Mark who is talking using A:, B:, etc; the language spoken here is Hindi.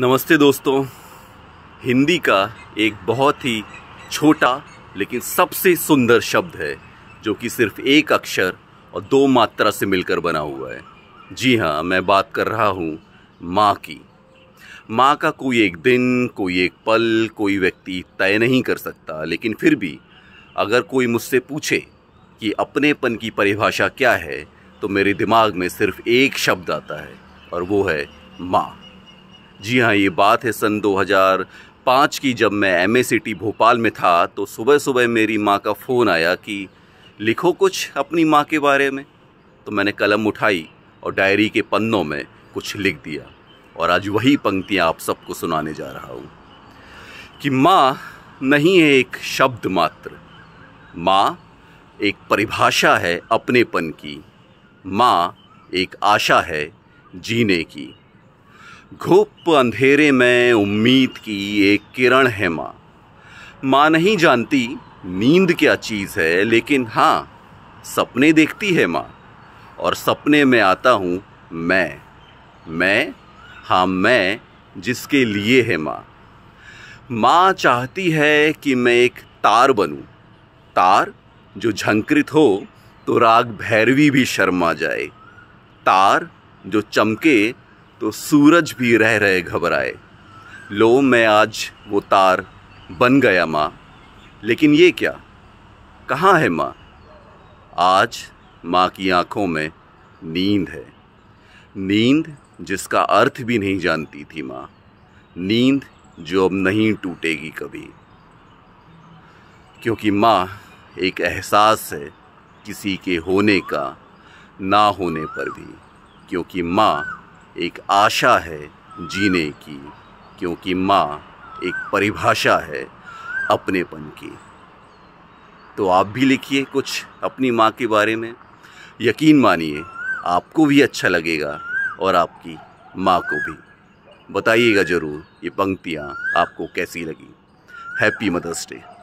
A: नमस्ते दोस्तों हिंदी का एक बहुत ही छोटा लेकिन सबसे सुंदर शब्द है जो कि सिर्फ एक अक्षर और दो मात्रा से मिलकर बना हुआ है जी हाँ मैं बात कर रहा हूँ माँ की माँ का कोई एक दिन कोई एक पल कोई व्यक्ति तय नहीं कर सकता लेकिन फिर भी अगर कोई मुझसे पूछे कि अपनेपन की परिभाषा क्या है तो मेरे दिमाग में सिर्फ एक शब्द आता है और वो है माँ जी हाँ ये बात है सन 2005 की जब मैं एम भोपाल में था तो सुबह सुबह मेरी माँ का फ़ोन आया कि लिखो कुछ अपनी माँ के बारे में तो मैंने कलम उठाई और डायरी के पन्नों में कुछ लिख दिया और आज वही पंक्तियाँ आप सबको सुनाने जा रहा हूँ कि माँ नहीं है एक शब्द मात्र माँ एक परिभाषा है अपनेपन की माँ एक आशा है जीने की घुप अंधेरे में उम्मीद की एक किरण है माँ माँ नहीं जानती नींद क्या चीज़ है लेकिन हाँ सपने देखती है माँ और सपने में आता हूँ मैं मैं हाँ मैं जिसके लिए है माँ माँ चाहती है कि मैं एक तार बनूँ तार जो झंकृत हो तो राग भैरवी भी शर्मा जाए तार जो चमके तो सूरज भी रह रहे घबराए लो मैं आज वो तार बन गया माँ लेकिन ये क्या कहाँ है माँ आज माँ की आँखों में नींद है नींद जिसका अर्थ भी नहीं जानती थी माँ नींद जो अब नहीं टूटेगी कभी क्योंकि माँ एक एहसास है किसी के होने का ना होने पर भी क्योंकि माँ एक आशा है जीने की क्योंकि माँ एक परिभाषा है अपनेपन की तो आप भी लिखिए कुछ अपनी माँ के बारे में यकीन मानिए आपको भी अच्छा लगेगा और आपकी माँ को भी बताइएगा ज़रूर ये पंक्तियाँ आपको कैसी लगी हैप्पी मदर्स डे